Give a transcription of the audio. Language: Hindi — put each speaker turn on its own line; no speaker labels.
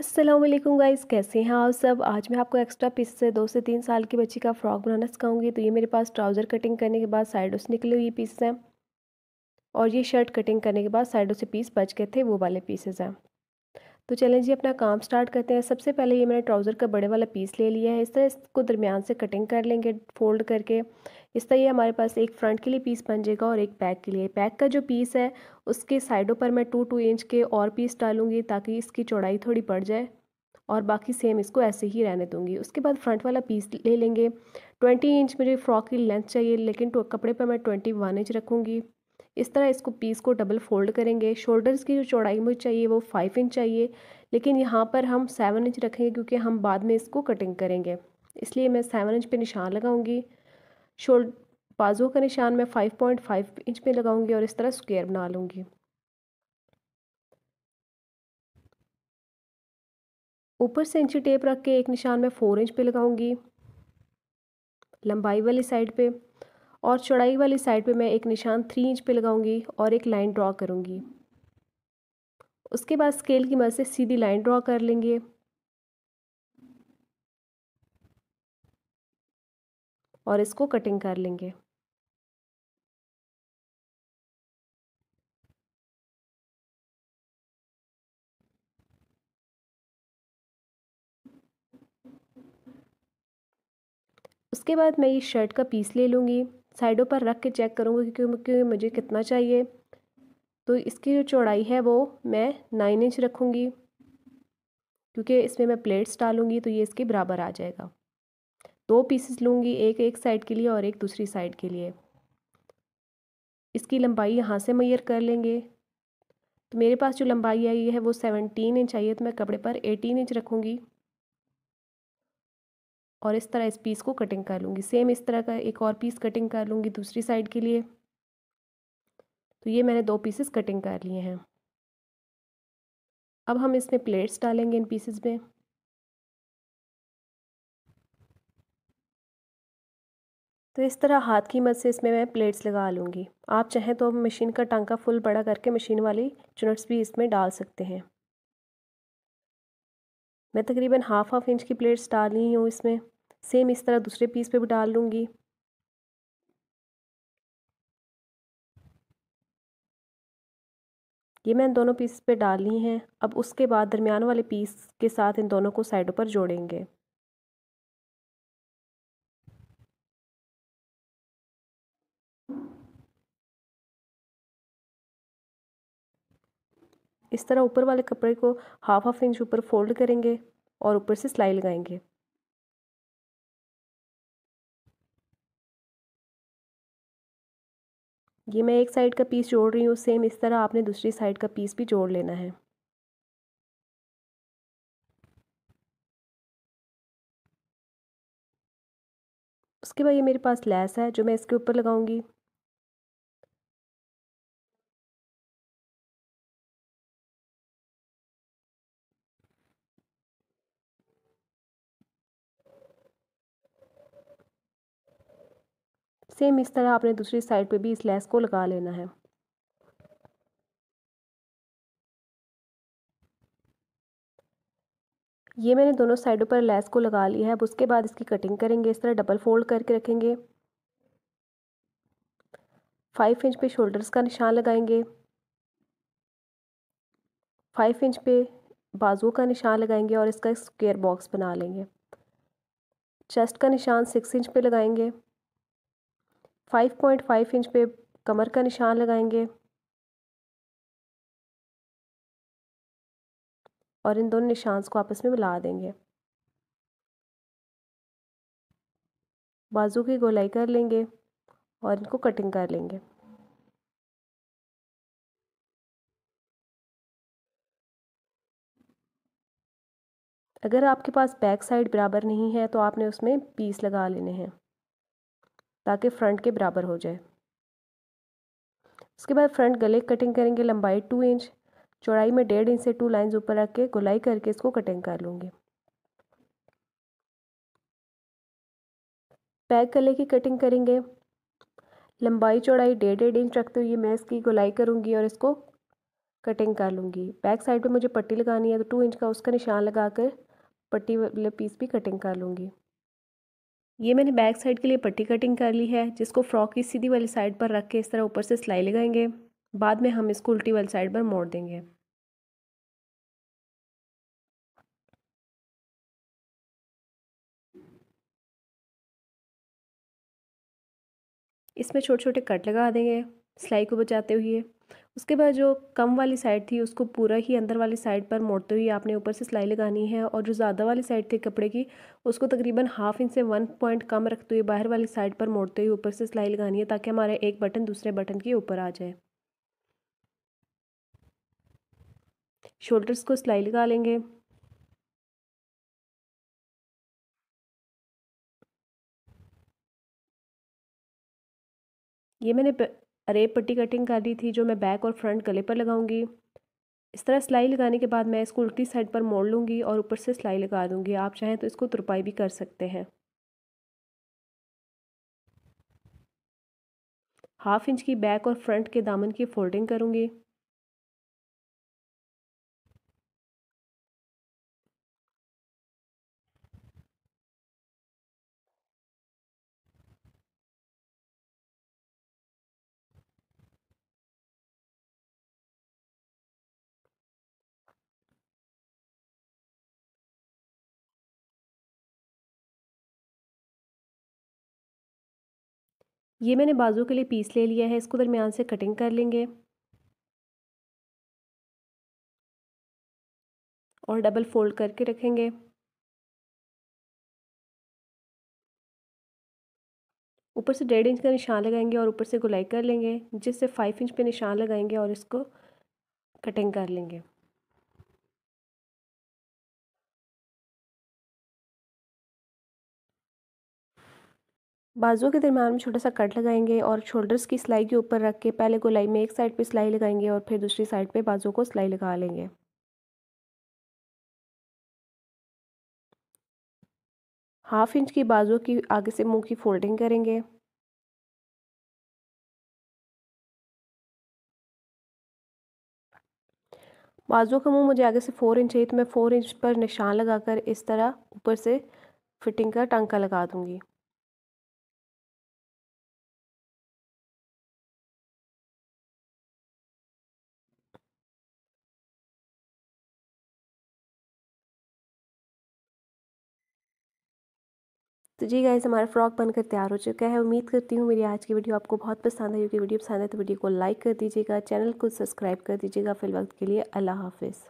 असलम गाइस कैसे हैं आप सब आज मैं आपको एक्स्ट्रा पीस से दो से तीन साल की बच्ची का फ्रॉक बनाना सिखाऊंगी तो ये मेरे पास ट्राउज़र कटिंग करने के बाद साइडों से निकले हुए पीस हैं और ये शर्ट कटिंग करने के बाद साइडों से पीस बच गए थे वो वाले पीसेज हैं तो चलें जी अपना काम स्टार्ट करते हैं सबसे पहले ये मैंने ट्राउज़र का बड़े वाला पीस ले लिया है इस तरह इसको दरमियान से कटिंग कर लेंगे फोल्ड करके इस तरह हमारे पास एक फ्रंट के लिए पीस बन जाएगा और एक बैक के लिए बैक का जो पीस है उसके साइडों पर मैं टू टू इंच के और पीस डालूंगी ताकि इसकी चौड़ाई थोड़ी बढ़ जाए और बाकी सेम इसको ऐसे ही रहने दूंगी उसके बाद फ्रंट वाला पीस ले लेंगे ट्वेंटी इंच मुझे फ्रॉक की लेंथ चाहिए लेकिन तो कपड़े पर मैं ट्वेंटी वन इंच रखूँगी इस तरह इसको पीस को डबल फोल्ड करेंगे शोल्डर्स की जो चौड़ाई मुझे चाहिए वो फाइव इंच चाहिए लेकिन यहाँ पर हम सेवन इंच रखेंगे क्योंकि हम बाद में इसको कटिंग करेंगे इसलिए मैं सेवन इंच पे निशान लगाऊंगी शोल्ड बाजू का निशान मैं 5.5 इंच पे लगाऊंगी और इस तरह स्क्वायर बना लूँगी ऊपर से इंची टेप रख के एक निशान मैं फोर इंच पे लगाऊंगी लंबाई वाली साइड पे और चौड़ाई वाली साइड पे मैं एक निशान थ्री इंच पे लगाऊंगी और एक लाइन ड्रॉ करूंगी उसके बाद स्केल की मदद से सीधी लाइन ड्रॉ कर लेंगे
और इसको कटिंग कर लेंगे
उसके बाद मैं ये शर्ट का पीस ले लूँगी साइडों पर रख के चेक करूँगी क्योंकि मुझे कितना चाहिए तो इसकी जो चौड़ाई है वो मैं नाइन इंच रखूँगी क्योंकि इसमें मैं प्लेट्स डालूँगी तो ये इसके बराबर आ जाएगा दो पीसेस लूँगी एक एक साइड के लिए और एक दूसरी साइड के लिए इसकी लंबाई यहाँ से मैयर कर लेंगे तो मेरे पास जो लंबाई आई है वो सेवनटीन इंच आई है तो मैं कपड़े पर एटीन इंच रखूँगी और इस तरह इस पीस को कटिंग कर लूँगी सेम इस तरह का एक और पीस कटिंग कर लूँगी दूसरी साइड के लिए तो ये मैंने दो पीसेस कटिंग कर लिए हैं अब हम इसमें प्लेट्स डालेंगे इन पीसेस में तो इस तरह हाथ की मदद से इसमें मैं प्लेट्स लगा लूँगी आप चाहें तो मशीन का टांका फुल बड़ा करके मशीन वाली चुनट्स भी इसमें डाल सकते हैं मैं तकरीबन हाफ हाफ इंच की प्लेट्स डाल रही हूँ इसमें सेम इस तरह दूसरे पीस पे भी डाल लूँगी ये मैं इन दोनों पीस पे डाल ली हैं अब उसके बाद दरमियान वाले पीस के साथ इन दोनों को साइडों पर जोड़ेंगे इस तरह ऊपर वाले कपड़े को हाफ हाफ इंच ऊपर फोल्ड करेंगे और ऊपर से सिलाई लगाएंगे
ये मैं एक साइड का पीस जोड़ रही हूँ सेम इस तरह आपने दूसरी साइड का पीस भी जोड़ लेना है उसके बाद ये मेरे पास लैस है जो मैं इसके ऊपर लगाऊंगी
सेम इस तरह आपने दूसरी साइड पे भी इस लेस को लगा लेना है ये मैंने दोनों साइडों पर लेस को लगा लिया है अब उसके बाद इसकी कटिंग करेंगे इस तरह डबल फोल्ड करके रखेंगे फाइव इंच पे शोल्डर्स का निशान लगाएंगे फाइव इंच पे बाजू का निशान लगाएंगे और इसका स्क्वेयर बॉक्स बना लेंगे चेस्ट का निशान सिक्स इंच पे लगाएंगे 5.5 इंच पे कमर का निशान लगाएंगे और इन दोनों निशान्स को आपस में मिला देंगे बाजू की गोलाई कर लेंगे और इनको कटिंग कर लेंगे अगर आपके पास बैक साइड बराबर नहीं है तो आपने उसमें पीस लगा लेने हैं ताकि फ्रंट के बराबर हो जाए उसके बाद फ्रंट गले कटिंग करेंगे लंबाई टू इंच चौड़ाई में डेढ़ इंच से टू लाइंस ऊपर रख के गुलाई करके इसको कटिंग कर लूँगी पैक गले की कटिंग करेंगे लंबाई चौड़ाई डेढ़ डेढ़ इंच रखते हुए मैं इसकी गुलाई करूँगी और इसको कटिंग कर लूँगी बैक साइड पे मुझे पट्टी लगानी है तो टू इंच का उसका निशान लगा कर पट्टी वाले पीस भी कटिंग कर लूँगी ये मैंने बैक साइड के लिए पट्टी कटिंग कर ली है जिसको फ्रॉक की सीधी वाली साइड पर रख के इस तरह ऊपर से सिलाई लगाएंगे बाद में हम इसको उल्टी वाली साइड पर मोड़ देंगे इसमें छोटे छोटे कट लगा देंगे सिलाई को बचाते हुए उसके बाद जो कम वाली साइड थी उसको पूरा ही अंदर वाली साइड पर मोड़ते हुए आपने ऊपर से सिलाई लगानी है और जो ज़्यादा वाली साइड थी कपड़े की उसको तकरीबन हाफ इंच से वन पॉइंट कम रखते हुए बाहर वाली साइड पर मोड़ते हुए ऊपर से सिलाई लगानी है ताकि हमारा एक बटन दूसरे बटन के ऊपर आ जाए शोल्डर्स को सिलाई लगा लेंगे ये मैंने अरेब पट्टी कटिंग कर ली थी जो मैं बैक और फ्रंट गले पर लगाऊंगी इस तरह सिलाई लगाने के बाद मैं इसको उल्टी साइड पर मोड़ लूँगी और ऊपर से सिलाई लगा दूँगी आप चाहें तो इसको तुरपाई भी कर सकते हैं हाफ इंच की बैक और फ्रंट के दामन की
फोल्डिंग करूँगी ये मैंने बाजू के लिए पीस ले लिया है इसको दरमियान से कटिंग कर लेंगे और डबल
फोल्ड करके रखेंगे ऊपर से डेढ़ इंच का निशान लगाएंगे और ऊपर से गुलाई कर लेंगे जिससे फाइव इंच पे निशान लगाएंगे और इसको कटिंग कर लेंगे बाजुओं के दरमियान में छोटा सा कट लगाएंगे और शोल्डर्स की सिलाई के ऊपर रख के पहले गोलाई में एक साइड पे सिलाई लगाएंगे और फिर दूसरी साइड पे बाजुओं को सिलाई लगा लेंगे हाफ इंच की बाजुओं की आगे से मुंह
की फोल्डिंग करेंगे
बाजुओं का मुंह मुझे आगे से फोर इंच है तो मैं फोर इंच पर निशान लगाकर इस तरह ऊपर से फिटिंग का टांका लगा दूंगी तो जी गाइस हमारा फ्रॉक बनकर तैयार हो चुका है उम्मीद करती हूँ मेरी आज की वीडियो आपको बहुत पसंद आई होगी वीडियो पसंद है तो वीडियो को लाइक कर दीजिएगा चैनल को सब्सक्राइब कर दीजिएगा फिल वक्त के लिए अल्लाह हाफिज़